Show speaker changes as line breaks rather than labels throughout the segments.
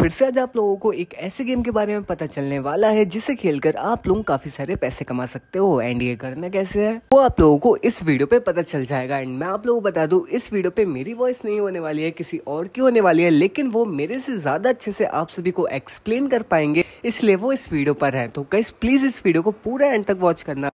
फिर से आज आप लोगों को एक ऐसे गेम के बारे में पता चलने वाला है जिसे खेलकर आप लोग काफी सारे पैसे कमा सकते हो एंड ये करना कैसे है वो आप लोगों को इस वीडियो पे पता चल जाएगा एंड मैं आप लोगों को बता दूं इस वीडियो पे मेरी वॉइस नहीं होने वाली है किसी और की होने वाली है लेकिन वो मेरे से ज्यादा अच्छे से आप सभी को एक्सप्लेन कर पाएंगे इसलिए वो इस वीडियो पर है तो कैस प्लीज इस वीडियो को पूरा एंड तक वॉच करना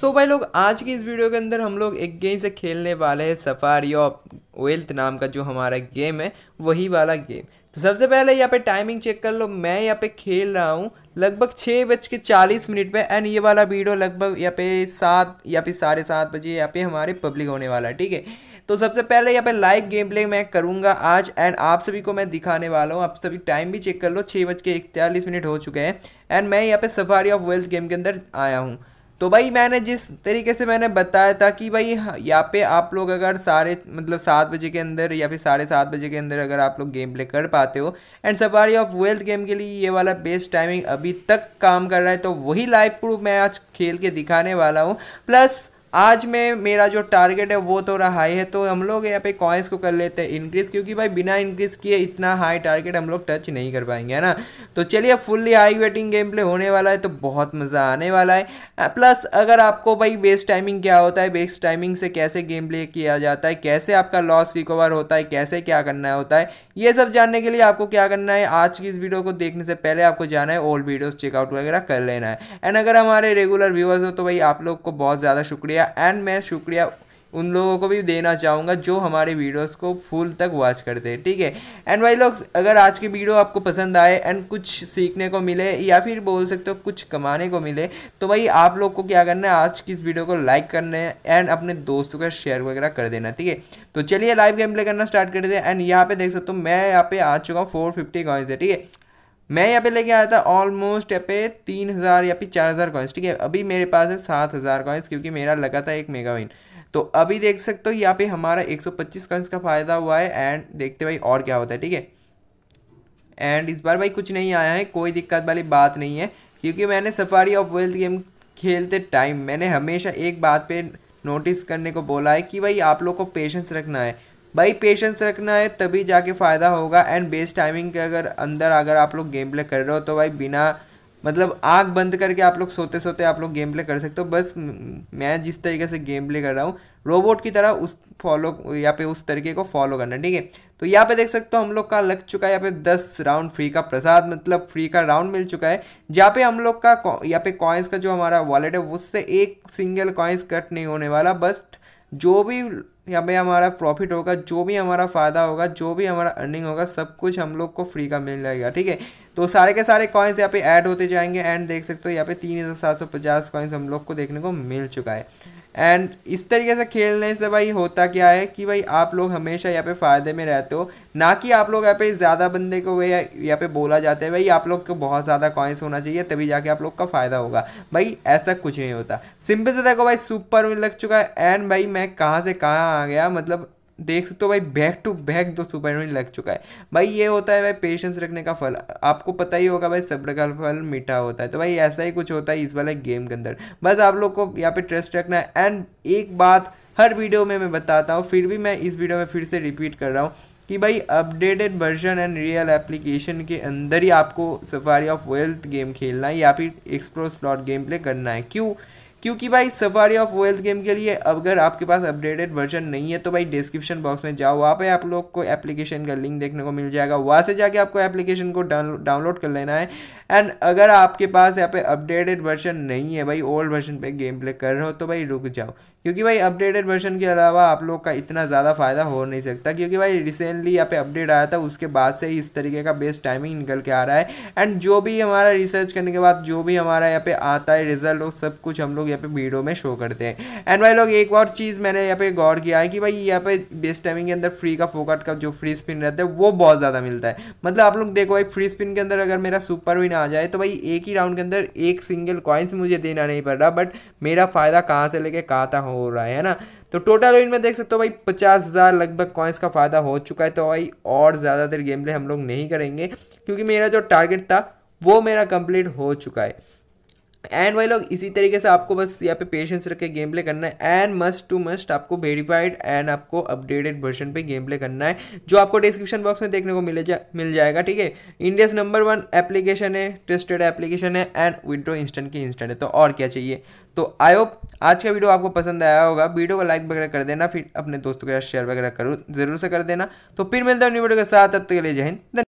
सो भाई लोग आज की इस वीडियो के अंदर हम लोग एक गेम से खेलने वाले हैं सफारी ऑफ वेल्थ नाम का जो हमारा गेम है वही वाला गेम तो सबसे पहले यहाँ पे टाइमिंग चेक कर लो मैं यहाँ पे खेल रहा हूँ लगभग छः बज के चालीस मिनट पे एंड ये वाला वीडियो लगभग यहाँ पे सात या फिर साढ़े सात बजे यहाँ पे हमारे पब्लिक होने वाला है ठीक है तो सबसे पहले यहाँ पे लाइव गेम प्ले मैं करूँगा आज एंड आप सभी को मैं दिखाने वाला हूँ आप सभी टाइम भी चेक कर लो छः बज के इकतालीस मिनट हो चुके हैं एंड मैं यहाँ पे सफारी ऑफ वेल्थ गेम के अंदर आया हूँ तो भाई मैंने जिस तरीके से मैंने बताया था कि भाई यहाँ पे आप लोग अगर सारे मतलब सात बजे के अंदर या फिर साढ़े सात बजे के अंदर अगर आप लोग गेम प्ले कर पाते हो and Safari of Wealth game के लिए ये वाला बेस्ट टाइमिंग अभी तक काम कर रहा है तो वही लाइव प्रूफ मैं आज खेल के दिखाने वाला हूँ प्लस आज में मेरा जो टारगेट है वो थोड़ा हाई है तो हम लोग यहाँ पे कॉइन्स को कर लेते हैं इंक्रीज़ क्योंकि भाई बिना इंक्रीज़ किए इतना हाई टारगेट हम लोग टच नहीं कर पाएंगे है ना तो चलिए fully high waiting game play होने वाला है तो बहुत मज़ा आने वाला है प्लस अगर आपको भाई बेस टाइमिंग क्या होता है बेस टाइमिंग से कैसे गेम प्ले किया जाता है कैसे आपका लॉस रिकवर होता है कैसे क्या करना होता है ये सब जानने के लिए आपको क्या करना है आज की इस वीडियो को देखने से पहले आपको जाना है ओल्ड वीडियोज़ चेकआउट वगैरह कर लेना है एंड अगर हमारे रेगुलर व्यूअर्स हो तो भाई आप लोग को बहुत ज़्यादा शुक्रिया एंड मैं शुक्रिया उन लोगों को भी देना चाहूँगा जो हमारे वीडियोस को फुल तक वॉच करते हैं ठीक है एंड भाई लोग अगर आज की वीडियो आपको पसंद आए एंड कुछ सीखने को मिले या फिर बोल सकते हो कुछ कमाने को मिले तो भाई आप लोग को क्या करना है आज की इस वीडियो को लाइक करना है एंड अपने दोस्तों का शेयर वगैरह कर देना ठीक है तो चलिए लाइव गेम प्ले करना स्टार्ट कर दे एंड यहाँ पे देख सकते हो मैं यहाँ पे आ चुका हूँ फोर फिफ्टी है ठीक है मैं यहाँ पे लेके आया था ऑलमोस्ट यहाँ पे तीन हज़ार या फिर चार हज़ार कॉइन्स ठीक है अभी मेरे पास है सात हज़ार कॉइन्स क्योंकि मेरा लगा था एक मेगा विन तो अभी देख सकते हो यहाँ पे हमारा एक सौ पच्चीस कॉइन्स का फ़ायदा हुआ है एंड देखते भाई और क्या होता है ठीक है एंड इस बार भाई कुछ नहीं आया है कोई दिक्कत वाली बात नहीं है क्योंकि मैंने सफारी ऑफ वेल्थ गेम खेलते टाइम मैंने हमेशा एक बात पर नोटिस करने को बोला है कि भाई आप लोग को पेशेंस रखना है भाई पेशेंस रखना है तभी जाके फ़ायदा होगा एंड बेस टाइमिंग के अगर अंदर अगर आप लोग गेम प्ले कर रहे हो तो भाई बिना मतलब आँख बंद करके आप लोग सोते सोते आप लोग गेम प्ले कर सकते हो बस मैं जिस तरीके से गेम प्ले कर रहा हूँ रोबोट की तरह उस फॉलो या पे उस तरीके को फॉलो करना ठीक है तो यहाँ पे देख सकते हो हम लोग का लग चुका है यहाँ पे दस राउंड फ्री का प्रसाद मतलब फ्री का राउंड मिल चुका है जहाँ पे हम लोग का यहाँ पे कॉइन्स का जो हमारा वॉलेट है उससे एक सिंगल कॉइन्स कट नहीं होने वाला बस जो भी यहाँ पे हमारा प्रॉफिट होगा जो भी हमारा फ़ायदा होगा जो भी हमारा अर्निंग होगा सब कुछ हम लोग को फ्री का मिल जाएगा ठीक है तो सारे के सारे कॉइन्स यहाँ पे ऐड होते जाएंगे एंड देख सकते हो यहाँ पे तीन हज़ार सात सौ पचास कॉइन्स हम लोग को देखने को मिल चुका है एंड इस तरीके से खेलने से भाई होता क्या है कि भाई आप लोग हमेशा यहाँ पे फ़ायदे में रहते हो ना कि आप लोग यहाँ पे ज़्यादा बंदे को वे यहाँ पे बोला जाता है भाई आप लोग को बहुत ज़्यादा कॉइन्स होना चाहिए तभी जाके आप लोग का फ़ायदा होगा भाई ऐसा कुछ नहीं होता सिंपल से देखो भाई सुपर में लग चुका है एंड भाई मैं कहाँ से कहाँ आ गया मतलब देख सकते हो भाई बैक टू बैक दो सुपर हीरोइन लग चुका है भाई ये होता है भाई पेशेंस रखने का फल आपको पता ही होगा भाई सब्र का फल मीठा होता है तो भाई ऐसा ही कुछ होता है इस वाले गेम के अंदर बस आप लोग को यहाँ पे ट्रस्ट रखना है एंड एक बात हर वीडियो में मैं बताता हूँ फिर भी मैं इस वीडियो में फिर से रिपीट कर रहा हूँ कि भाई updated version and real application के अंदर ही आपको सफारी ऑफ वेल्थ गेम खेलना है या फिर एक्सप्रो स्लॉट गेम प्ले करना है क्यों क्योंकि भाई सफारी ऑफ वेल्थ गेम के लिए अगर आपके पास अपडेटेड वर्जन नहीं है तो भाई डिस्क्रिप्शन बॉक्स में जाओ वहाँ पे आप लोग को एप्लीकेशन का लिंक देखने को मिल जाएगा वहाँ से जाके आपको एप्लीकेशन को डाउनलोड कर लेना है एंड अगर आपके पास यहाँ पे अपडेटेड वर्जन नहीं है भाई ओल्ड वर्जन पे गेम प्ले कर रहे हो तो भाई रुक जाओ क्योंकि भाई अपडेटेड वर्जन के अलावा आप लोग का इतना ज़्यादा फ़ायदा हो नहीं सकता क्योंकि भाई रिसेंटली यहाँ पे अपडेट आया था उसके बाद से ही इस तरीके का बेस्ट टाइमिंग निकल के आ रहा है एंड जो भी हमारा रिसर्च करने के बाद जो भी हमारा यहाँ पे आता है रिजल्ट वो सब कुछ हम लोग यहाँ पे वीडियो में शो करते हैं एंड भाई लोग एक और चीज़ मैंने यहाँ पे गौर किया है कि भाई यहाँ पे बेस्ट टाइमिंग के अंदर फ्री का फोकट का जो फ्री स्पिन रहता है वो बहुत ज़्यादा मिलता है मतलब आप लोग देखो भाई फ्री स्पिन के अंदर अगर मेरा सुपर विन आ जाए तो भाई एक ही राउंड के अंदर एक सिंगल कॉइन्स मुझे देना नहीं पड़ रहा बट मेरा फ़ायदा कहाँ से लेके कहाँ था हो रहा है ना तो टोटल इनमें देख सकते हो भाई पचास हज़ार लगभग कॉइंस का फ़ायदा हो चुका है तो भाई और ज़्यादा देर गेम प्ले हम लोग नहीं करेंगे क्योंकि मेरा जो टारगेट था वो मेरा कंप्लीट हो चुका है एंड भाई लोग इसी तरीके से आपको बस यहाँ पे पेशेंस रख के गेम प्ले करना है एंड मस्ट टू मस्ट आपको वेरीफाइड एंड आपको अपडेटेड वर्जन पे गेम प्ले करना है जो आपको डिस्क्रिप्शन बॉक्स में देखने को मिले जा मिल जाएगा ठीक है इंडियाज नंबर वन एप्लीकेशन है ट्रस्टेड एप्लीकेशन है एंड विड्रो इंस्टेंट की इंस्टेंट है तो और क्या चाहिए तो आई होप आज का वीडियो आपको पसंद आया होगा वीडियो को लाइक वगैरह कर देना फिर अपने दोस्तों के साथ शेयर वगैरह करो जरूर से कर देना तो फिर मिलता है वीडियो के साथ अब तक के लिए जय हिंद